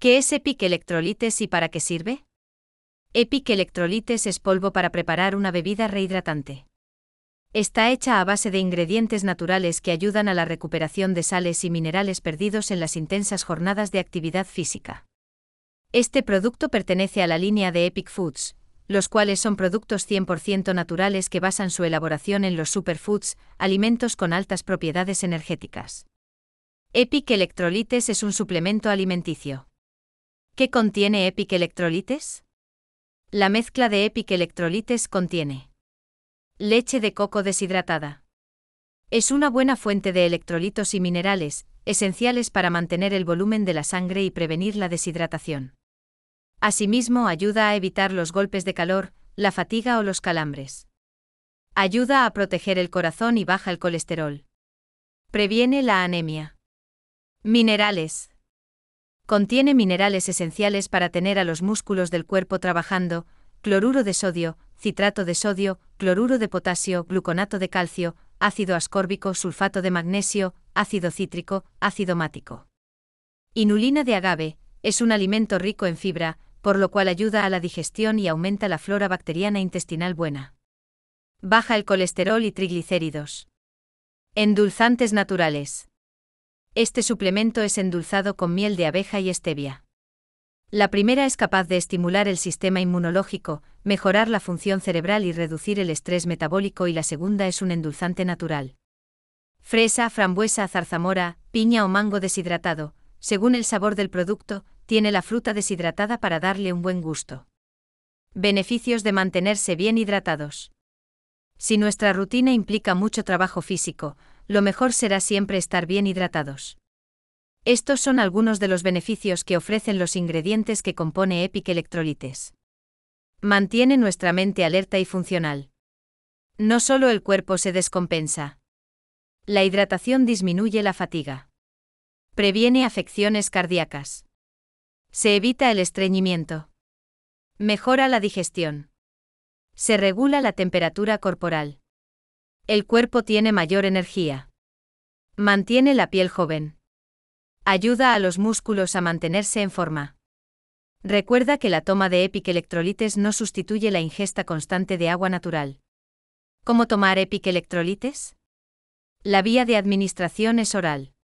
¿Qué es Epic Electrolites y para qué sirve? Epic Electrolites es polvo para preparar una bebida rehidratante. Está hecha a base de ingredientes naturales que ayudan a la recuperación de sales y minerales perdidos en las intensas jornadas de actividad física. Este producto pertenece a la línea de Epic Foods, los cuales son productos 100% naturales que basan su elaboración en los superfoods, alimentos con altas propiedades energéticas. Epic Electrolites es un suplemento alimenticio. ¿Qué contiene Epic Electrolytes? La mezcla de Epic Electrolytes contiene leche de coco deshidratada. Es una buena fuente de electrolitos y minerales, esenciales para mantener el volumen de la sangre y prevenir la deshidratación. Asimismo, ayuda a evitar los golpes de calor, la fatiga o los calambres. Ayuda a proteger el corazón y baja el colesterol. Previene la anemia. Minerales. Contiene minerales esenciales para tener a los músculos del cuerpo trabajando, cloruro de sodio, citrato de sodio, cloruro de potasio, gluconato de calcio, ácido ascórbico, sulfato de magnesio, ácido cítrico, ácido mático. Inulina de agave, es un alimento rico en fibra, por lo cual ayuda a la digestión y aumenta la flora bacteriana intestinal buena. Baja el colesterol y triglicéridos. Endulzantes naturales. Este suplemento es endulzado con miel de abeja y stevia. La primera es capaz de estimular el sistema inmunológico, mejorar la función cerebral y reducir el estrés metabólico y la segunda es un endulzante natural. Fresa, frambuesa, zarzamora, piña o mango deshidratado, según el sabor del producto, tiene la fruta deshidratada para darle un buen gusto. Beneficios de mantenerse bien hidratados. Si nuestra rutina implica mucho trabajo físico, lo mejor será siempre estar bien hidratados. Estos son algunos de los beneficios que ofrecen los ingredientes que compone Epic Electrolytes. Mantiene nuestra mente alerta y funcional. No solo el cuerpo se descompensa. La hidratación disminuye la fatiga. Previene afecciones cardíacas. Se evita el estreñimiento. Mejora la digestión. Se regula la temperatura corporal. El cuerpo tiene mayor energía. Mantiene la piel joven. Ayuda a los músculos a mantenerse en forma. Recuerda que la toma de Epic Electrolites no sustituye la ingesta constante de agua natural. ¿Cómo tomar Epic Electrolites? La vía de administración es oral.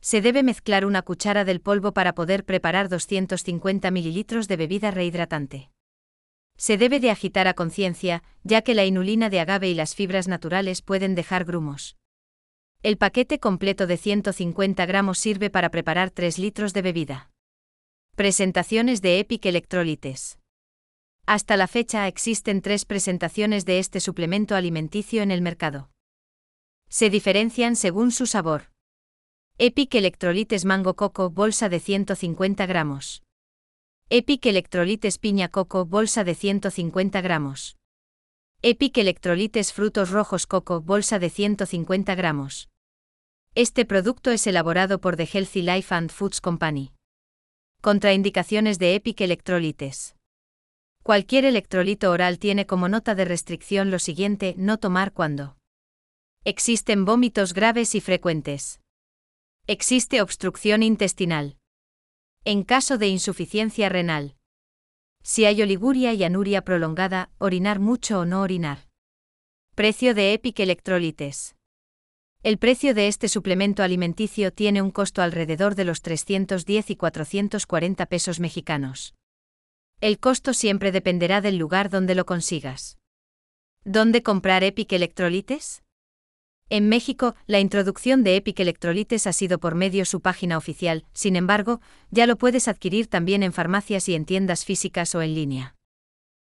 Se debe mezclar una cuchara del polvo para poder preparar 250 mililitros de bebida rehidratante. Se debe de agitar a conciencia, ya que la inulina de agave y las fibras naturales pueden dejar grumos. El paquete completo de 150 gramos sirve para preparar 3 litros de bebida. Presentaciones de Epic Electrolites. Hasta la fecha existen tres presentaciones de este suplemento alimenticio en el mercado. Se diferencian según su sabor. Epic Electrolites Mango Coco, bolsa de 150 gramos. Epic Electrolites Piña Coco, bolsa de 150 gramos. Epic Electrolites Frutos Rojos Coco, bolsa de 150 gramos. Este producto es elaborado por The Healthy Life and Foods Company. Contraindicaciones de Epic Electrolites. Cualquier electrolito oral tiene como nota de restricción lo siguiente, no tomar cuando. Existen vómitos graves y frecuentes. Existe obstrucción intestinal. En caso de insuficiencia renal. Si hay oliguria y anuria prolongada, orinar mucho o no orinar. Precio de Epic Electrolites. El precio de este suplemento alimenticio tiene un costo alrededor de los 310 y 440 pesos mexicanos. El costo siempre dependerá del lugar donde lo consigas. ¿Dónde comprar Epic Electrolites? En México, la introducción de Epic Electrolites ha sido por medio su página oficial, sin embargo, ya lo puedes adquirir también en farmacias y en tiendas físicas o en línea.